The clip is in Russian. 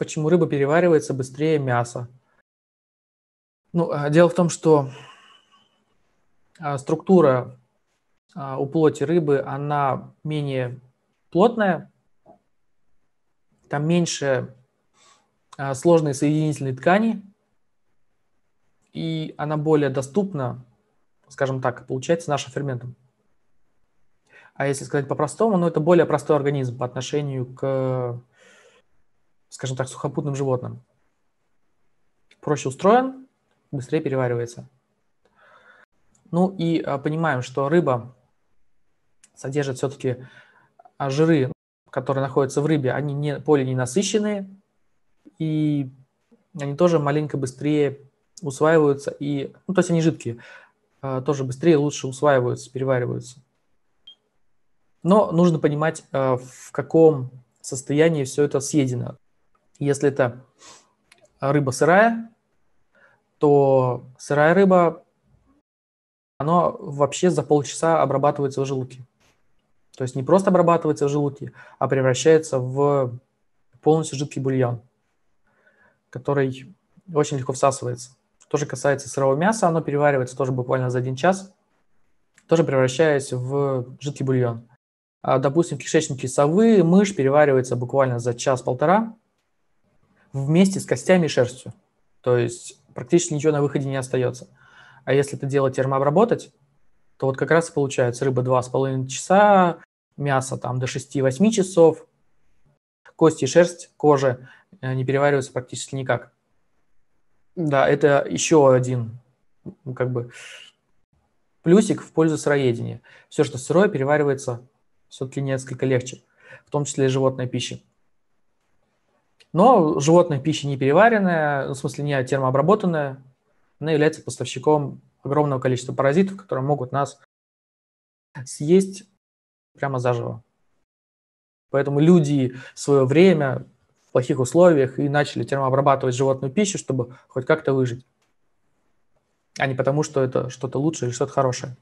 почему рыба переваривается быстрее мяса. Ну, а, дело в том, что а, структура а, у плоти рыбы, она менее плотная, там меньше сложной соединительной ткани, и она более доступна, скажем так, получается, нашим ферментам. А если сказать по-простому, ну, это более простой организм по отношению к скажем так, сухопутным животным. Проще устроен, быстрее переваривается. Ну и а, понимаем, что рыба содержит все-таки а, жиры, которые находятся в рыбе, они не, поле не и они тоже маленько быстрее усваиваются, и, ну, то есть они жидкие, а, тоже быстрее, лучше усваиваются, перевариваются. Но нужно понимать, в каком состоянии все это съедено. Если это рыба сырая, то сырая рыба, она вообще за полчаса обрабатывается в желудке. То есть не просто обрабатывается в желудке, а превращается в полностью жидкий бульон, который очень легко всасывается. То же касается сырого мяса, оно переваривается тоже буквально за один час, тоже превращаясь в жидкий бульон. А, допустим, в кишечнике совы мышь переваривается буквально за час-полтора, вместе с костями и шерстью. То есть практически ничего на выходе не остается. А если это дело термообработать, то вот как раз получается рыба 2,5 часа, мясо там до 6-8 часов, кости шерсть, кожа э, не перевариваются практически никак. Да, это еще один как бы плюсик в пользу сыроедения. Все, что сырое, переваривается все-таки несколько легче, в том числе и животной пищи. Но животная пища не переваренная, в смысле не термообработанная, она является поставщиком огромного количества паразитов, которые могут нас съесть прямо заживо. Поэтому люди в свое время в плохих условиях и начали термообрабатывать животную пищу, чтобы хоть как-то выжить, а не потому, что это что-то лучшее или что-то хорошее.